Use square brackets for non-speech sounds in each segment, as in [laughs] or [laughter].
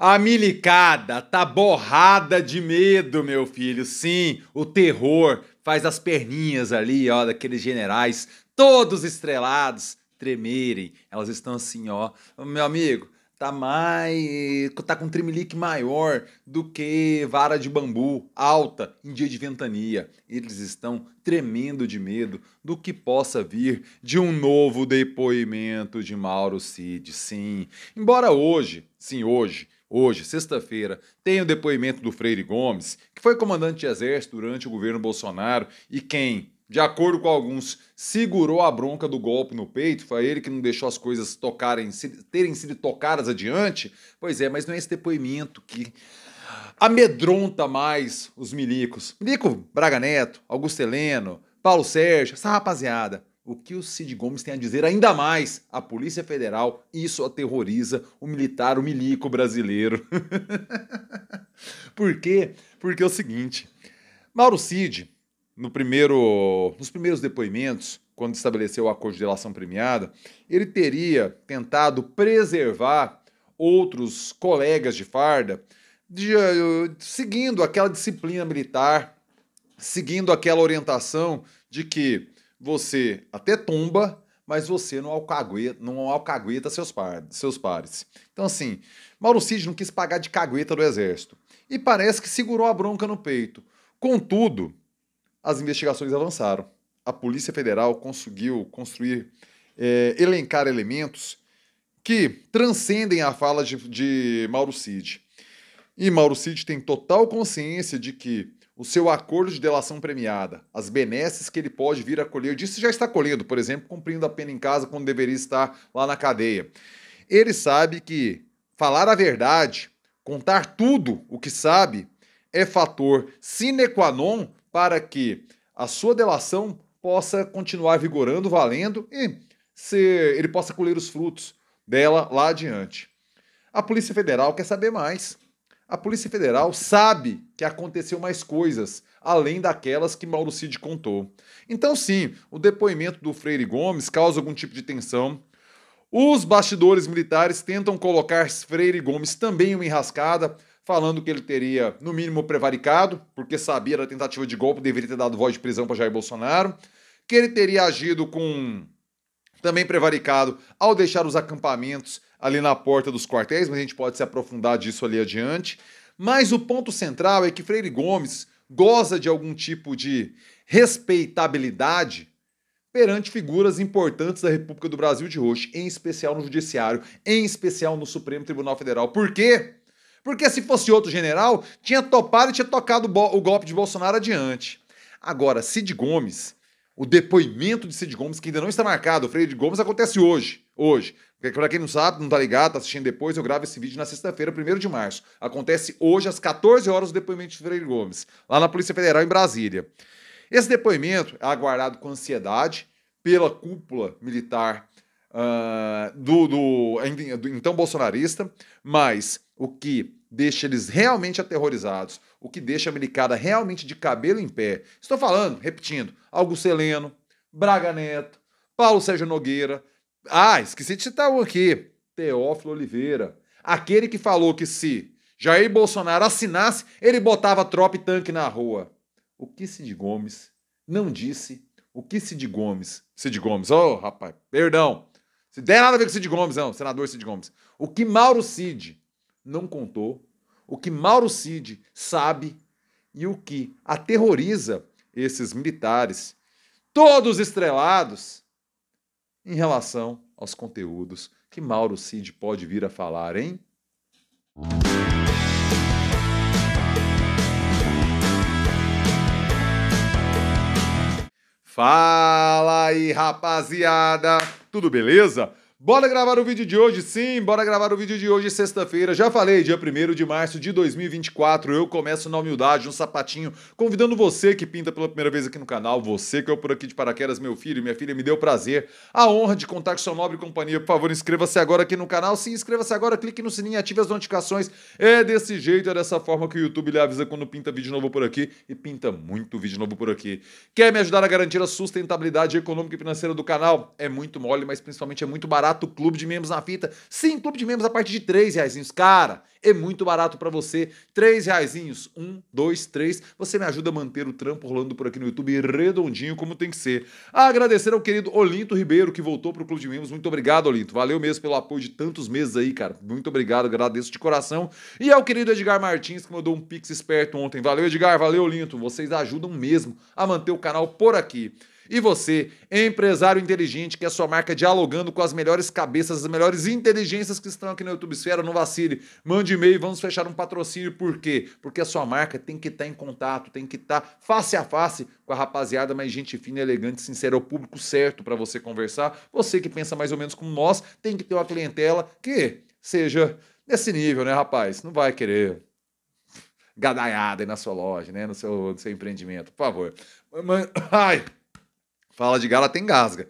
A ah, milicada tá borrada de medo, meu filho. Sim, o terror faz as perninhas ali, ó, daqueles generais, todos estrelados, tremerem. Elas estão assim, ó. Meu amigo, tá mais. tá com um tremelique maior do que vara de bambu alta em dia de ventania. Eles estão tremendo de medo do que possa vir de um novo depoimento de Mauro Cid. Sim, embora hoje, sim, hoje Hoje, sexta-feira, tem o depoimento do Freire Gomes, que foi comandante de exército durante o governo Bolsonaro e quem, de acordo com alguns, segurou a bronca do golpe no peito, foi ele que não deixou as coisas tocarem, terem sido tocadas adiante. Pois é, mas não é esse depoimento que amedronta mais os milicos. Milico Braga Neto, Augusto Heleno, Paulo Sérgio, essa rapaziada o que o Cid Gomes tem a dizer ainda mais. A Polícia Federal, isso aterroriza o militar, o milico brasileiro. [laughs] Por quê? Porque é o seguinte, Mauro Cid, no primeiro, nos primeiros depoimentos, quando estabeleceu o acordo de delação premiada, ele teria tentado preservar outros colegas de farda, de, seguindo aquela disciplina militar, seguindo aquela orientação de que você até tomba, mas você não alcagueta, não alcagueta seus, seus pares. Então, assim, Mauro Cid não quis pagar de cagueta do exército. E parece que segurou a bronca no peito. Contudo, as investigações avançaram. A Polícia Federal conseguiu construir, é, elencar elementos que transcendem a fala de, de Mauro Cid. E Mauro Cid tem total consciência de que o seu acordo de delação premiada, as benesses que ele pode vir a colher, disso já está colhendo, por exemplo, cumprindo a pena em casa quando deveria estar lá na cadeia. Ele sabe que falar a verdade, contar tudo o que sabe, é fator sine qua non para que a sua delação possa continuar vigorando, valendo e ser, ele possa colher os frutos dela lá adiante. A Polícia Federal quer saber mais. A Polícia Federal sabe que aconteceu mais coisas, além daquelas que Mauro Cid contou. Então, sim, o depoimento do Freire Gomes causa algum tipo de tensão. Os bastidores militares tentam colocar Freire Gomes também em uma enrascada, falando que ele teria, no mínimo, prevaricado, porque sabia da tentativa de golpe, deveria ter dado voz de prisão para Jair Bolsonaro, que ele teria agido com. também prevaricado ao deixar os acampamentos ali na porta dos quartéis, mas a gente pode se aprofundar disso ali adiante. Mas o ponto central é que Freire Gomes goza de algum tipo de respeitabilidade perante figuras importantes da República do Brasil de hoje, em especial no Judiciário, em especial no Supremo Tribunal Federal. Por quê? Porque se fosse outro general, tinha topado e tinha tocado o golpe de Bolsonaro adiante. Agora, Cid Gomes, o depoimento de Cid Gomes, que ainda não está marcado, o Freire Gomes acontece hoje hoje. Para quem não sabe, não tá ligado, tá assistindo depois, eu gravo esse vídeo na sexta-feira, 1 de março. Acontece hoje, às 14 horas, o depoimento de Freire Gomes, lá na Polícia Federal, em Brasília. Esse depoimento é aguardado com ansiedade pela cúpula militar uh, do, do, do então bolsonarista, mas o que deixa eles realmente aterrorizados, o que deixa a milicada realmente de cabelo em pé. Estou falando, repetindo, Augusto Heleno, Braga Neto, Paulo Sérgio Nogueira, ah, esqueci de citar um aqui. Teófilo Oliveira. Aquele que falou que se Jair Bolsonaro assinasse, ele botava tropa e tanque na rua. O que Cid Gomes não disse? O que Cid Gomes? Cid Gomes, oh rapaz, perdão. Se der nada a ver com Cid Gomes, não, senador Cid Gomes. O que Mauro Cid não contou, o que Mauro Cid sabe e o que aterroriza esses militares, todos estrelados em relação aos conteúdos que Mauro Cid pode vir a falar, hein? Fala aí, rapaziada! Tudo beleza? Bora gravar o vídeo de hoje? Sim, bora gravar o vídeo de hoje, sexta-feira. Já falei, dia 1 de março de 2024, eu começo na humildade, um sapatinho, convidando você que pinta pela primeira vez aqui no canal, você que é por aqui de paraquedas, meu filho e minha filha, me deu prazer, a honra de contar com sua nobre companhia. Por favor, inscreva-se agora aqui no canal. Sim, inscreva-se agora, clique no sininho, ative as notificações. É desse jeito, é dessa forma que o YouTube lhe avisa quando pinta vídeo novo por aqui e pinta muito vídeo novo por aqui. Quer me ajudar a garantir a sustentabilidade econômica e financeira do canal? É muito mole, mas principalmente é muito barato barato Clube de Membros na fita. Sim, Clube de Membros a partir de três reaisinhos, Cara, é muito barato para você. três reaisinhos, Um, dois, três. Você me ajuda a manter o trampo rolando por aqui no YouTube redondinho como tem que ser. Agradecer ao querido Olinto Ribeiro que voltou pro Clube de Membros. Muito obrigado, Olinto. Valeu mesmo pelo apoio de tantos meses aí, cara. Muito obrigado, agradeço de coração. E ao querido Edgar Martins que mandou um pix esperto ontem. Valeu, Edgar. Valeu, Olinto. Vocês ajudam mesmo a manter o canal por aqui. E você, empresário inteligente, que é sua marca dialogando com as melhores cabeças, as melhores inteligências que estão aqui na YouTube Esfera, não vacile. Mande e-mail e vamos fechar um patrocínio. Por quê? Porque a sua marca tem que estar tá em contato, tem que estar tá face a face com a rapaziada mais gente fina, elegante, sincera, é o público certo para você conversar. Você que pensa mais ou menos como nós, tem que ter uma clientela que seja desse nível, né, rapaz? Não vai querer gadaiada aí na sua loja, né? No seu, no seu empreendimento, por favor. [coughs] Ai! Fala de Gala tem gasga.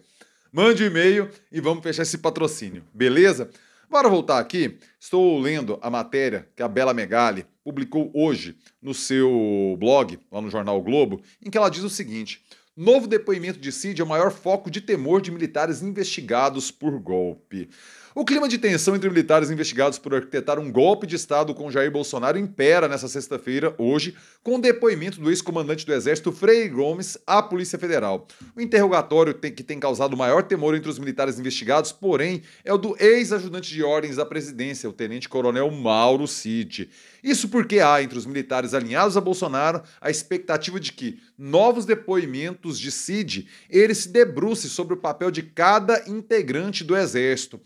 Mande um e-mail e vamos fechar esse patrocínio, beleza? Bora voltar aqui. Estou lendo a matéria que a Bela Megali publicou hoje no seu blog, lá no jornal o Globo, em que ela diz o seguinte: Novo depoimento de Cid é o maior foco de temor de militares investigados por golpe. O clima de tensão entre militares investigados por arquitetar um golpe de Estado com Jair Bolsonaro impera nessa sexta-feira, hoje, com o depoimento do ex-comandante do Exército Frei Gomes à Polícia Federal. O interrogatório tem, que tem causado maior temor entre os militares investigados, porém, é o do ex-ajudante de ordens da presidência, o tenente-coronel Mauro Cid. Isso porque há entre os militares alinhados a Bolsonaro a expectativa de que novos depoimentos de Cid ele se debruce sobre o papel de cada integrante do Exército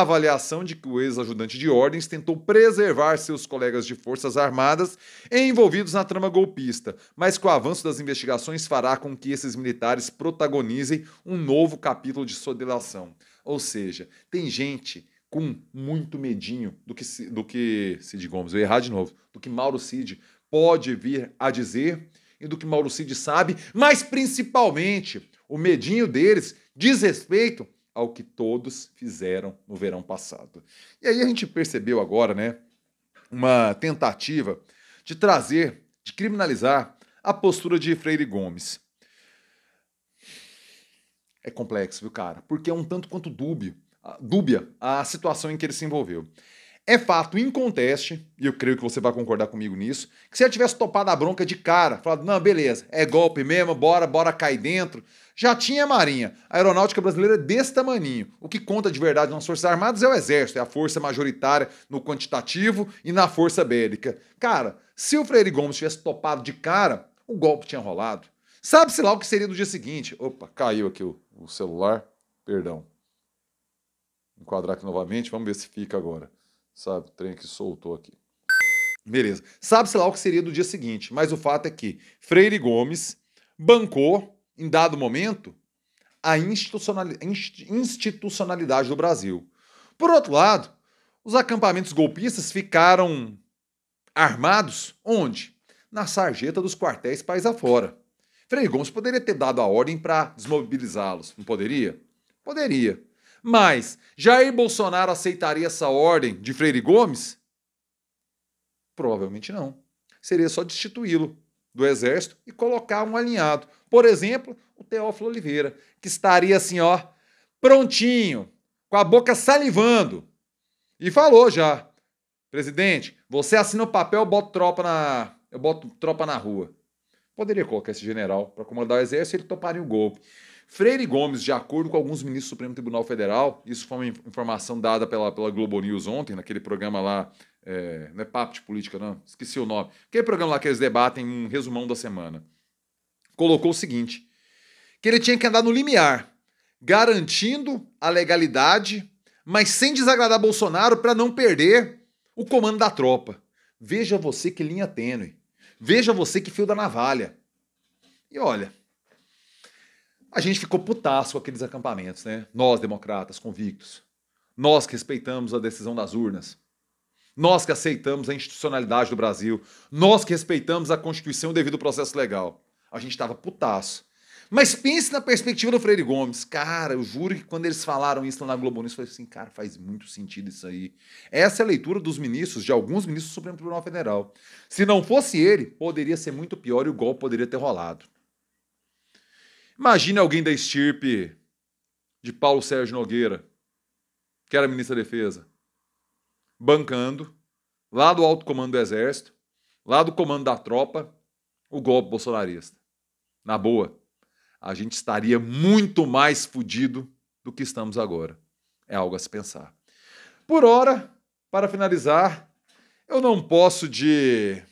avaliação de que o ex-ajudante de ordens tentou preservar seus colegas de Forças Armadas envolvidos na trama golpista, mas que o avanço das investigações fará com que esses militares protagonizem um novo capítulo de sua delação. Ou seja, tem gente com muito medinho do que, do que Cid Gomes, eu ia errar de novo, do que Mauro Cid pode vir a dizer e do que Mauro Cid sabe, mas principalmente o medinho deles diz respeito ao que todos fizeram no verão passado. E aí a gente percebeu agora, né, uma tentativa de trazer, de criminalizar a postura de Freire Gomes. É complexo, viu, cara? Porque é um tanto quanto dúbio, dúbia a situação em que ele se envolveu. É fato inconteste, e eu creio que você vai concordar comigo nisso, que se ele tivesse topado a bronca de cara, falado, não, beleza, é golpe mesmo, bora, bora cair dentro, já tinha a Marinha. A aeronáutica brasileira é desse tamaninho. O que conta de verdade nas Forças Armadas é o Exército, é a força majoritária no quantitativo e na força bélica. Cara, se o Freire Gomes tivesse topado de cara, o golpe tinha rolado. Sabe-se lá o que seria do dia seguinte. Opa, caiu aqui o, o celular. Perdão. Enquadrar aqui novamente, vamos ver se fica agora sabe? O trem que soltou aqui. Beleza. Sabe-se lá o que seria do dia seguinte, mas o fato é que Freire Gomes bancou, em dado momento, a institucionalidade do Brasil. Por outro lado, os acampamentos golpistas ficaram armados onde? Na sarjeta dos quartéis país afora. Freire Gomes poderia ter dado a ordem para desmobilizá-los, não poderia? Poderia. Mas Jair Bolsonaro aceitaria essa ordem de Freire Gomes? Provavelmente não. Seria só destituí-lo do exército e colocar um alinhado. Por exemplo, o Teófilo Oliveira, que estaria assim, ó, prontinho, com a boca salivando. E falou já: "Presidente, você assina o papel, eu boto tropa na, eu boto tropa na rua". Poderia colocar esse general para comandar o exército, ele toparia o golpe. Freire Gomes, de acordo com alguns ministros do Supremo Tribunal Federal, isso foi uma informação dada pela, pela Globo News ontem, naquele programa lá, é, não é papo de política, não, esqueci o nome. Aquele programa lá que eles debatem um resumão da semana. Colocou o seguinte: que ele tinha que andar no limiar, garantindo a legalidade, mas sem desagradar Bolsonaro para não perder o comando da tropa. Veja você que linha tênue. Veja você que fio da navalha. E olha, a gente ficou putaço com aqueles acampamentos, né? Nós, democratas, convictos. Nós que respeitamos a decisão das urnas. Nós que aceitamos a institucionalidade do Brasil. Nós que respeitamos a Constituição e o devido processo legal. A gente estava putaço. Mas pense na perspectiva do Freire Gomes. Cara, eu juro que quando eles falaram isso lá na Globo News, eu falei assim, cara, faz muito sentido isso aí. Essa é a leitura dos ministros, de alguns ministros do Supremo Tribunal Federal. Se não fosse ele, poderia ser muito pior e o golpe poderia ter rolado. Imagine alguém da estirpe de Paulo Sérgio Nogueira, que era ministro da Defesa, bancando, lá do alto comando do Exército, lá do comando da tropa, o golpe bolsonarista. Na boa, a gente estaria muito mais fudido do que estamos agora. É algo a se pensar. Por hora, para finalizar, eu não posso de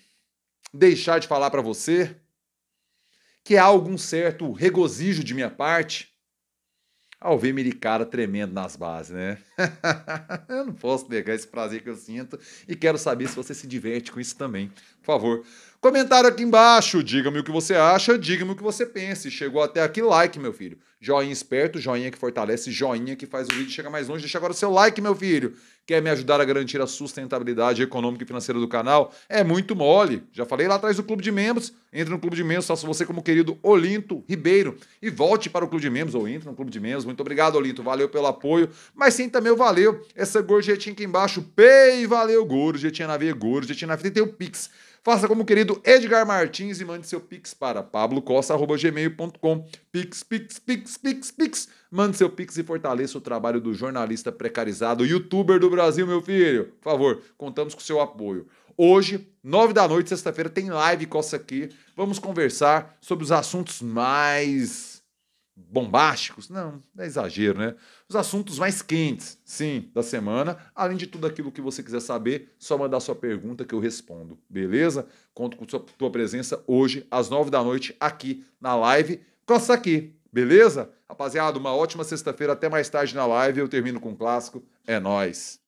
deixar de falar para você que há algum certo regozijo de minha parte ao ver cara tremendo nas bases, né? [laughs] eu não posso negar esse prazer que eu sinto e quero saber se você se diverte com isso também favor. Comentário aqui embaixo, diga-me o que você acha, diga-me o que você pensa. Chegou até aqui, like, meu filho. Joinha esperto, joinha que fortalece, joinha que faz o vídeo chegar mais longe. Deixa agora o seu like, meu filho. Quer me ajudar a garantir a sustentabilidade econômica e financeira do canal? É muito mole. Já falei lá atrás do Clube de Membros. Entre no Clube de Membros, faça você como querido Olinto Ribeiro. E volte para o Clube de Membros, ou entre no Clube de Membros. Muito obrigado, Olinto. Valeu pelo apoio. Mas sim, também valeu essa gorjetinha aqui embaixo. Pei, valeu, gorjetinha na veia, gorjetinha na fita. E tem o Pix. Faça como o querido Edgar Martins e mande seu pix para pablocosta.gmail.com. Pix, pix, pix, pix, pix. Mande seu pix e fortaleça o trabalho do jornalista precarizado, youtuber do Brasil, meu filho. Por favor, contamos com seu apoio. Hoje, nove da noite, sexta-feira, tem live Costa aqui. Vamos conversar sobre os assuntos mais bombásticos? Não, é exagero, né? Os assuntos mais quentes, sim, da semana. Além de tudo aquilo que você quiser saber, só mandar sua pergunta que eu respondo, beleza? Conto com sua tua presença hoje, às nove da noite, aqui na live. Costa aqui, beleza? Rapaziada, uma ótima sexta-feira. Até mais tarde na live. Eu termino com um clássico. É nós.